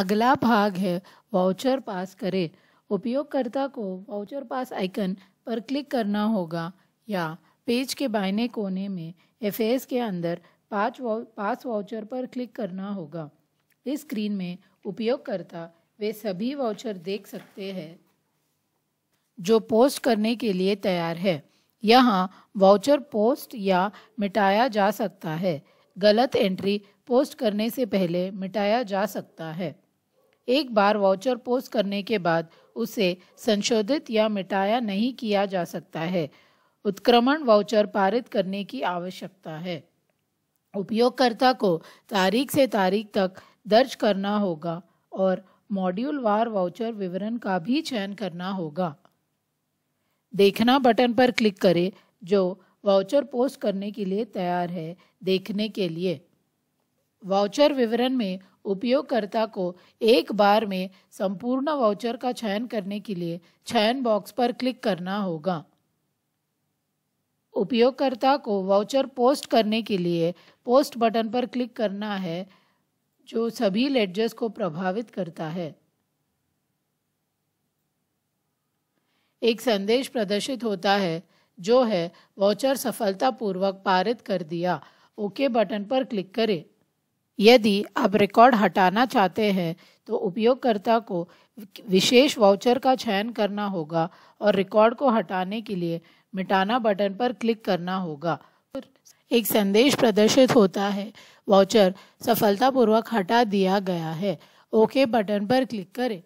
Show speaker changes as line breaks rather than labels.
अगला भाग है वाउचर पास करे उपयोगकर्ता को वाउचर पास आइकन पर क्लिक करना होगा या पेज के बाएं कोने में एफ के अंदर पाँच वाउ पास वाउचर पर क्लिक करना होगा इस स्क्रीन में उपयोगकर्ता वे सभी वाउचर देख सकते हैं जो पोस्ट करने के लिए तैयार है यहाँ वाउचर पोस्ट या मिटाया जा सकता है गलत एंट्री पोस्ट करने से पहले मिटाया जा सकता है एक बार वाउचर पोस्ट करने के बाद उसे संशोधित या मिटाया नहीं किया जा सकता है उत्क्रमण वाउचर पारित करने की आवश्यकता है उपयोगकर्ता को तारीख से तारीख तक दर्ज करना होगा और मॉड्यूल वार वाउचर विवरण का भी चयन करना होगा देखना बटन पर क्लिक करें जो वाउचर पोस्ट करने के लिए तैयार है देखने के लिए वाउचर विवरण में उपयोगकर्ता को एक बार में संपूर्ण वाउचर का चयन करने के लिए चयन बॉक्स पर क्लिक करना होगा उपयोगकर्ता को वाउचर पोस्ट करने के लिए पोस्ट बटन पर क्लिक करना है जो सभी लेडजर्स को प्रभावित करता है एक संदेश प्रदर्शित होता है जो है वाउचर सफलतापूर्वक पारित कर दिया ओके बटन पर क्लिक करें यदि आप रिकॉर्ड हटाना चाहते हैं तो उपयोगकर्ता को विशेष वाउचर का चयन करना होगा और रिकॉर्ड को हटाने के लिए मिटाना बटन पर क्लिक करना होगा एक संदेश प्रदर्शित होता है वाउचर सफलतापूर्वक हटा दिया गया है ओके बटन पर क्लिक करें